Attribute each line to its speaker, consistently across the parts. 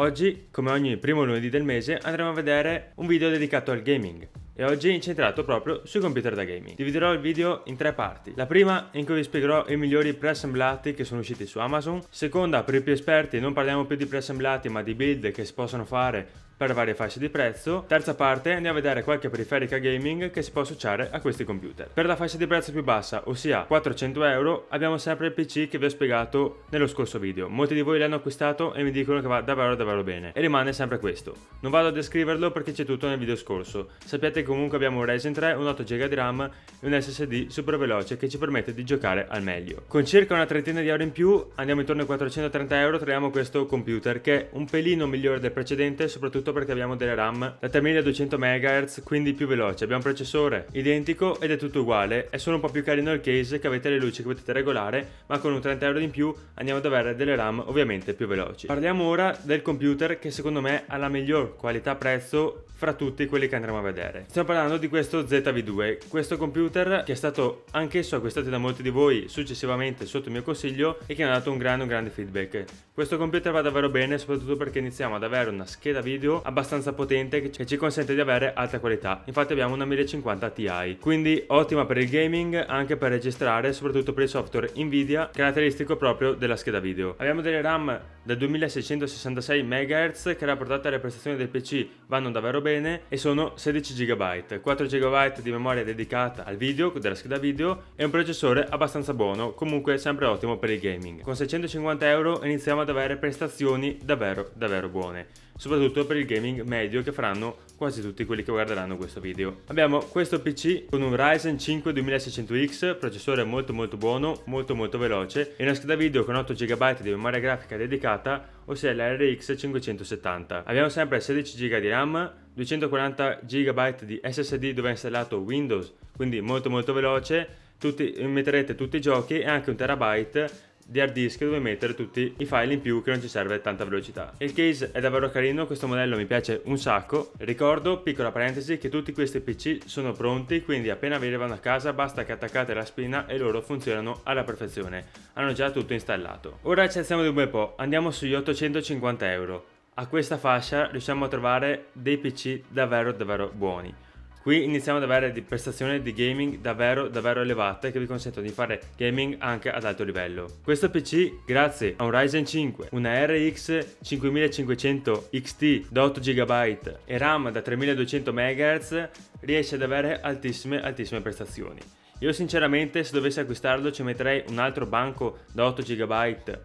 Speaker 1: Oggi, come ogni primo lunedì del mese, andremo a vedere un video dedicato al gaming e oggi incentrato proprio sui computer da gaming. Dividerò il video in tre parti. La prima in cui vi spiegherò i migliori preassemblati che sono usciti su Amazon, seconda per i più esperti non parliamo più di preassemblati ma di build che si possono fare per varie fasce di prezzo. Terza parte andiamo a vedere qualche periferica gaming che si può associare a questi computer. Per la fascia di prezzo più bassa, ossia 400 euro, abbiamo sempre il PC che vi ho spiegato nello scorso video. Molti di voi l'hanno acquistato e mi dicono che va davvero davvero bene. E rimane sempre questo. Non vado a descriverlo perché c'è tutto nel video scorso. Sappiate che comunque abbiamo un Ryzen 3, un 8 GB di RAM e un SSD super veloce che ci permette di giocare al meglio. Con circa una trentina di euro in più, andiamo intorno ai 430 euro, troviamo questo computer che è un pelino migliore del precedente, soprattutto soprattutto perché abbiamo delle RAM da 3200 MHz, quindi più veloce. Abbiamo un processore identico ed è tutto uguale, è solo un po' più carino il case che avete le luci che potete regolare, ma con un 30 euro in più andiamo ad avere delle RAM ovviamente più veloci. Parliamo ora del computer che secondo me ha la miglior qualità prezzo fra tutti quelli che andremo a vedere. Stiamo parlando di questo ZV2, questo computer che è stato anch'esso acquistato da molti di voi successivamente sotto il mio consiglio e che mi ha dato un grande, un grande feedback. Questo computer va davvero bene soprattutto perché iniziamo ad avere una scheda video abbastanza potente che ci consente di avere alta qualità. Infatti abbiamo una 1050 Ti, quindi ottima per il gaming, anche per registrare, soprattutto per il software Nvidia, caratteristico proprio della scheda video. Abbiamo delle RAM da 2666 MHz che rapportate alle prestazioni del PC vanno davvero bene e sono 16 GB, 4 GB di memoria dedicata al video, della scheda video e un processore abbastanza buono, comunque sempre ottimo per il gaming. Con 650€ iniziamo ad avere prestazioni davvero davvero buone soprattutto per il gaming medio che faranno quasi tutti quelli che guarderanno questo video. Abbiamo questo PC con un Ryzen 5 2600X, processore molto molto buono, molto molto veloce e una scheda video con 8 GB di memoria grafica dedicata, ossia la RX 570. Abbiamo sempre 16 GB di RAM, 240 GB di SSD dove è installato Windows, quindi molto molto veloce, tutti, metterete tutti i giochi e anche un terabyte di hard disk dove mettere tutti i file in più che non ci serve tanta velocità. Il case è davvero carino, questo modello mi piace un sacco. Ricordo, piccola parentesi, che tutti questi PC sono pronti, quindi appena vi arrivano a casa basta che attaccate la spina e loro funzionano alla perfezione. Hanno già tutto installato. Ora ci alziamo di un bel po', andiamo sugli 850 euro. A questa fascia riusciamo a trovare dei PC davvero davvero buoni. Qui iniziamo ad avere di prestazioni di gaming davvero davvero elevate che vi consentono di fare gaming anche ad alto livello. Questo PC grazie a un Ryzen 5, una RX 5500 XT da 8 GB e RAM da 3200 MHz riesce ad avere altissime altissime prestazioni. Io sinceramente se dovessi acquistarlo ci metterei un altro banco da 8 GB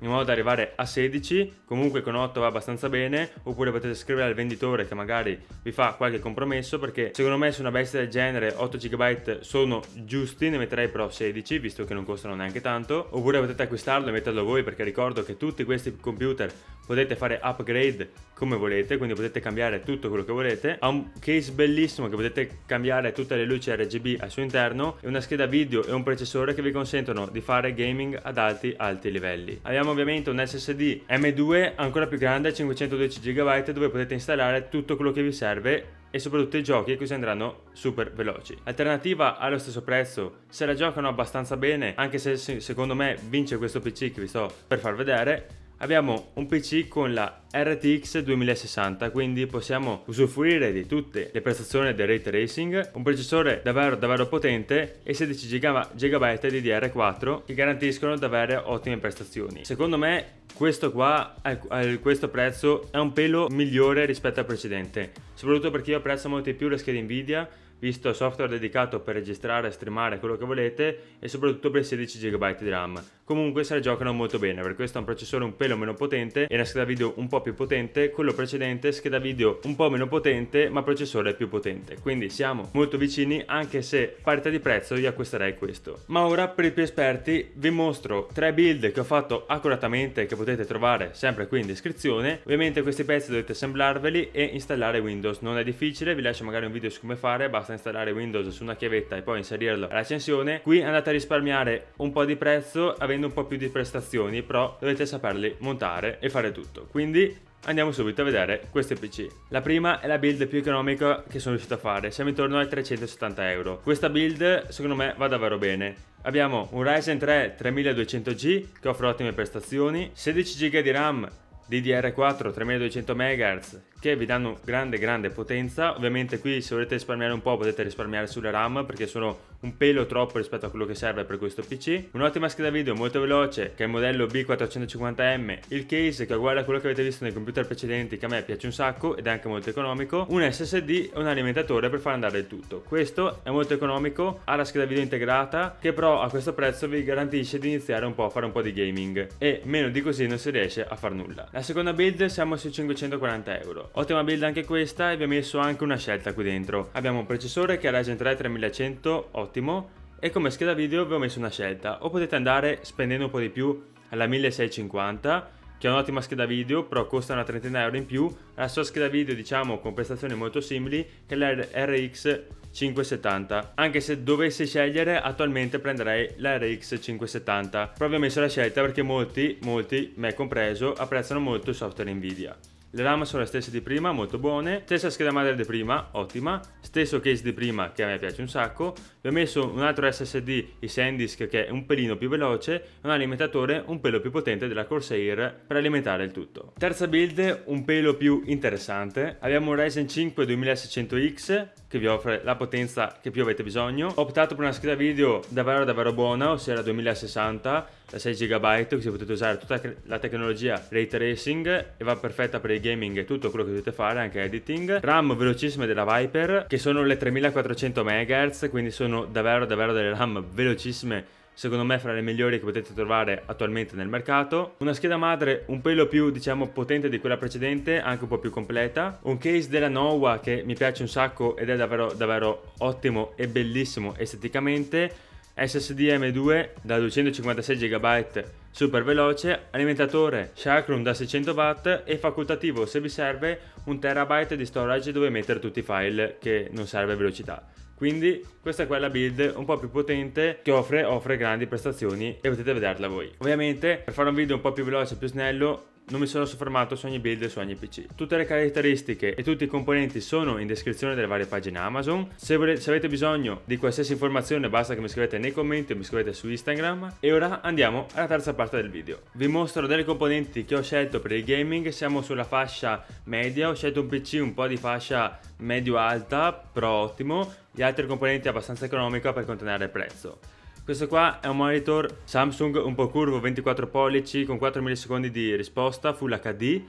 Speaker 1: in modo da arrivare a 16, comunque con 8 va abbastanza bene, oppure potete scrivere al venditore che magari vi fa qualche compromesso perché secondo me su una bestia del genere 8 GB sono giusti, ne metterei però 16 visto che non costano neanche tanto, oppure potete acquistarlo e metterlo voi perché ricordo che tutti questi computer potete fare upgrade come volete, quindi potete cambiare tutto quello che volete, ha un case bellissimo che potete cambiare tutte le luci RGB al suo interno e una scheda scheda video e un processore che vi consentono di fare gaming ad alti alti livelli. Abbiamo ovviamente un SSD M2 ancora più grande 512 GB dove potete installare tutto quello che vi serve e soprattutto i giochi che andranno super veloci. Alternativa allo stesso prezzo, se la giocano abbastanza bene, anche se secondo me vince questo PC che vi sto per far vedere, Abbiamo un PC con la RTX 2060, quindi possiamo usufruire di tutte le prestazioni del ray tracing, un processore davvero davvero potente e 16 GB DDR4 che garantiscono davvero ottime prestazioni. Secondo me questo qua a questo prezzo è un pelo migliore rispetto al precedente, soprattutto perché io apprezzo molto di più le schede Nvidia visto software dedicato per registrare, streamare quello che volete e soprattutto per 16 GB di RAM. Comunque se la giocano molto bene, per questo è un processore un pelo meno potente e una scheda video un po' più potente, quello precedente scheda video un po' meno potente ma processore più potente, quindi siamo molto vicini anche se parità di prezzo io acquisterei questo. Ma ora per i più esperti vi mostro tre build che ho fatto accuratamente che potete trovare sempre qui in descrizione, ovviamente questi pezzi dovete assemblarveli e installare Windows, non è difficile, vi lascio magari un video su come fare, basta basta installare Windows su una chiavetta e poi inserirlo all'accensione, qui andate a risparmiare un po' di prezzo avendo un po' più di prestazioni, però dovete saperli montare e fare tutto. Quindi andiamo subito a vedere queste PC. La prima è la build più economica che sono riuscito a fare, siamo intorno ai 370 euro. Questa build secondo me va davvero bene. Abbiamo un Ryzen 3 3200G che offre ottime prestazioni, 16 GB di RAM DDR4 3200 MHz che vi danno grande grande potenza ovviamente qui se volete risparmiare un po' potete risparmiare sulle RAM perché sono un pelo troppo rispetto a quello che serve per questo PC, un'ottima scheda video molto veloce che è il modello B450M, il case che è uguale a quello che avete visto nei computer precedenti che a me piace un sacco ed è anche molto economico, un SSD e un alimentatore per far andare il tutto. Questo è molto economico, ha la scheda video integrata che però a questo prezzo vi garantisce di iniziare un po' a fare un po' di gaming e meno di così non si riesce a far nulla. La seconda build siamo sui 540 euro, ottima build anche questa e vi ho messo anche una scelta qui dentro. Abbiamo un processore che è Ryzen 3 3100 8 ottimo e come scheda video vi ho messo una scelta o potete andare spendendo un po' di più alla 1650 che è un'ottima scheda video però costa una trentina euro in più la sua scheda video diciamo con prestazioni molto simili che è la RX 570 anche se dovessi scegliere attualmente prenderei la RX 570 però vi ho messo la scelta perché molti molti me compreso apprezzano molto il software Nvidia le lame sono le stesse di prima, molto buone. Stessa scheda madre di prima, ottima. Stesso case di prima, che a me piace un sacco. Vi ho messo un altro SSD, i SanDisk, che è un pelino più veloce. Un alimentatore un pelo più potente della Corsair per alimentare il tutto. Terza build, un pelo più interessante. Abbiamo un Ryzen 5 2600X, che vi offre la potenza che più avete bisogno. Ho optato per una scheda video davvero davvero buona, ossia la 2060 6 GB, così potete usare tutta la tecnologia ray tracing e va perfetta per il gaming e tutto quello che dovete fare, anche editing. RAM velocissime della Viper, che sono le 3400 MHz, quindi sono davvero davvero delle RAM velocissime secondo me fra le migliori che potete trovare attualmente nel mercato. Una scheda madre un pelo più diciamo potente di quella precedente, anche un po' più completa. Un case della Nowa che mi piace un sacco ed è davvero davvero ottimo e bellissimo esteticamente SSD M2 da 256 GB super veloce, alimentatore Chakrum da 600 W e facoltativo se vi serve un terabyte di storage dove mettere tutti i file che non serve velocità. Quindi questa è quella build un po' più potente che offre, offre grandi prestazioni e potete vederla voi. Ovviamente per fare un video un po' più veloce e più snello non mi sono soffermato su ogni build su ogni PC. Tutte le caratteristiche e tutti i componenti sono in descrizione delle varie pagine Amazon. Se, volete, se avete bisogno di qualsiasi informazione basta che mi scrivete nei commenti o mi scrivete su Instagram. E ora andiamo alla terza parte del video. Vi mostro delle componenti che ho scelto per il gaming, siamo sulla fascia media, ho scelto un PC un po' di fascia medio-alta, però ottimo, gli altri componenti abbastanza economica per contenere il prezzo. Questo qua è un monitor Samsung un po' curvo, 24 pollici con 4 millisecondi di risposta, Full HD,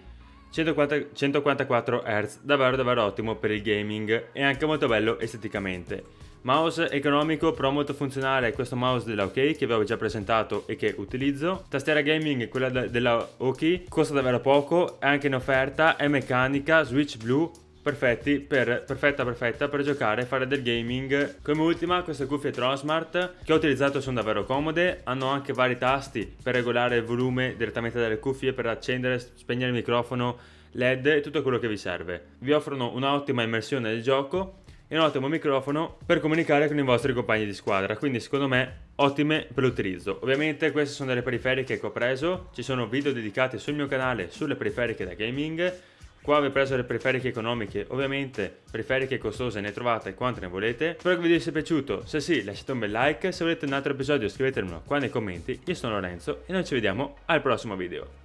Speaker 1: 140, 144 Hz, davvero davvero ottimo per il gaming e anche molto bello esteticamente. Mouse economico però molto funzionale questo mouse della OK che vi avevo già presentato e che utilizzo. Tastiera gaming quella della OK costa davvero poco, è anche in offerta, è meccanica, switch blu, perfetti per, perfetta perfetta per giocare e fare del gaming. Come ultima queste cuffie Tronsmart che ho utilizzato sono davvero comode, hanno anche vari tasti per regolare il volume direttamente dalle cuffie, per accendere, spegnere il microfono, led e tutto quello che vi serve. Vi offrono un'ottima immersione nel gioco e un ottimo microfono per comunicare con i vostri compagni di squadra, quindi secondo me ottime per l'utilizzo. Ovviamente queste sono delle periferiche che ho preso, ci sono video dedicati sul mio canale sulle periferiche da gaming, Qua vi ho preso le periferiche economiche, ovviamente periferiche costose ne trovate quante ne volete. Spero che il video sia piaciuto, se sì lasciate un bel like, se volete un altro episodio scrivetemelo qua nei commenti. Io sono Lorenzo e noi ci vediamo al prossimo video.